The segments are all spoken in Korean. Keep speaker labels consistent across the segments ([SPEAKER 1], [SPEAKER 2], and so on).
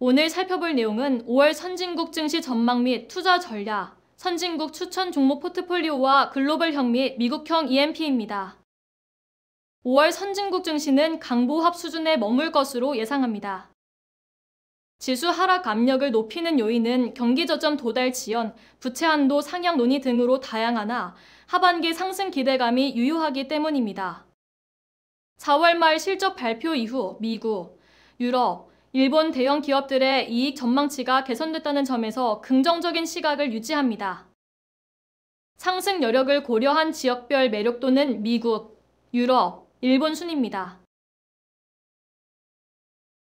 [SPEAKER 1] 오늘 살펴볼 내용은 5월 선진국 증시 전망 및 투자 전략, 선진국 추천 종목 포트폴리오와 글로벌형 및 미국형 EMP입니다. 5월 선진국 증시는 강보합 수준에 머물 것으로 예상합니다. 지수 하락 압력을 높이는 요인은 경기 저점 도달 지연, 부채 한도 상향 논의 등으로 다양하나 하반기 상승 기대감이 유효하기 때문입니다. 4월 말 실적 발표 이후 미국, 유럽, 일본 대형 기업들의 이익 전망치가 개선됐다는 점에서 긍정적인 시각을 유지합니다. 상승 여력을 고려한 지역별 매력도는 미국, 유럽, 일본 순입니다.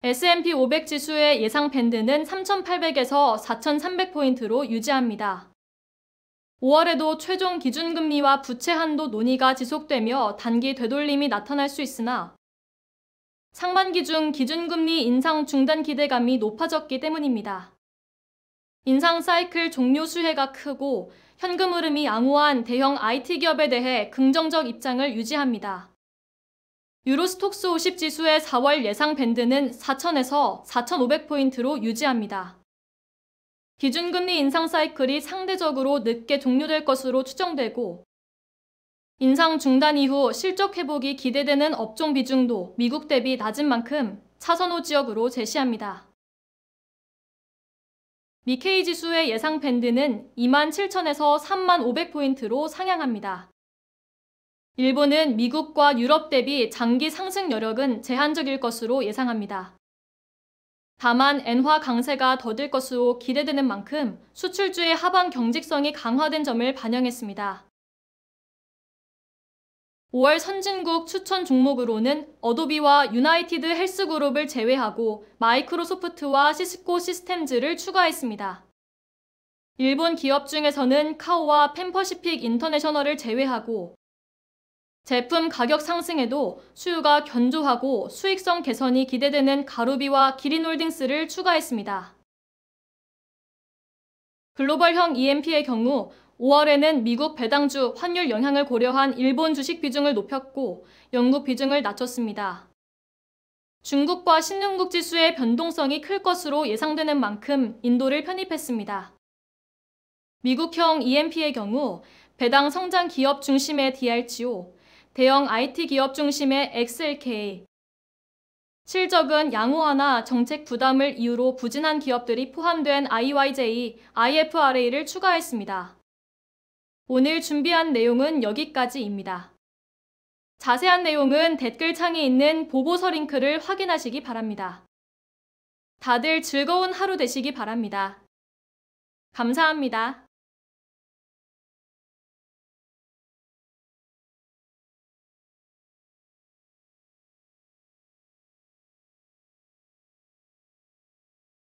[SPEAKER 1] S&P 500 지수의 예상 밴드는 3,800에서 4,300포인트로 유지합니다. 5월에도 최종 기준금리와 부채 한도 논의가 지속되며 단기 되돌림이 나타날 수 있으나 상반기 중 기준금리 인상 중단 기대감이 높아졌기 때문입니다. 인상 사이클 종료 수혜가 크고 현금 흐름이 암호화한 대형 IT 기업에 대해 긍정적 입장을 유지합니다. 유로스톡스 50 지수의 4월 예상 밴드는 4,000에서 4,500포인트로 유지합니다. 기준금리 인상 사이클이 상대적으로 늦게 종료될 것으로 추정되고 인상 중단 이후 실적 회복이 기대되는 업종 비중도 미국 대비 낮은 만큼 차선호 지역으로 제시합니다. 미케이 지수의 예상 밴드는 27,000에서 35,500포인트로 상향합니다. 일본은 미국과 유럽 대비 장기 상승 여력은 제한적일 것으로 예상합니다. 다만 엔화 강세가 더딜 것으로 기대되는 만큼 수출주의 하반 경직성이 강화된 점을 반영했습니다. 5월 선진국 추천 종목으로는 어도비와 유나이티드 헬스그룹을 제외하고 마이크로소프트와 시스코 시스템즈를 추가했습니다. 일본 기업 중에서는 카오와 펜퍼시픽 인터내셔널을 제외하고 제품 가격 상승에도 수요가 견조하고 수익성 개선이 기대되는 가루비와 기린홀딩스를 추가했습니다. 글로벌형 EMP의 경우 5월에는 미국 배당주 환율 영향을 고려한 일본 주식 비중을 높였고 영국 비중을 낮췄습니다. 중국과 신흥국 지수의 변동성이 클 것으로 예상되는 만큼 인도를 편입했습니다. 미국형 EMP의 경우 배당 성장 기업 중심의 DRGO, 대형 IT 기업 중심의 XLK, 실적은 양호화나 정책 부담을 이유로 부진한 기업들이 포함된 IYJ, IFRA를 추가했습니다. 오늘 준비한 내용은 여기까지입니다. 자세한 내용은 댓글창에 있는 보고서 링크를 확인하시기 바랍니다. 다들 즐거운 하루 되시기 바랍니다. 감사합니다.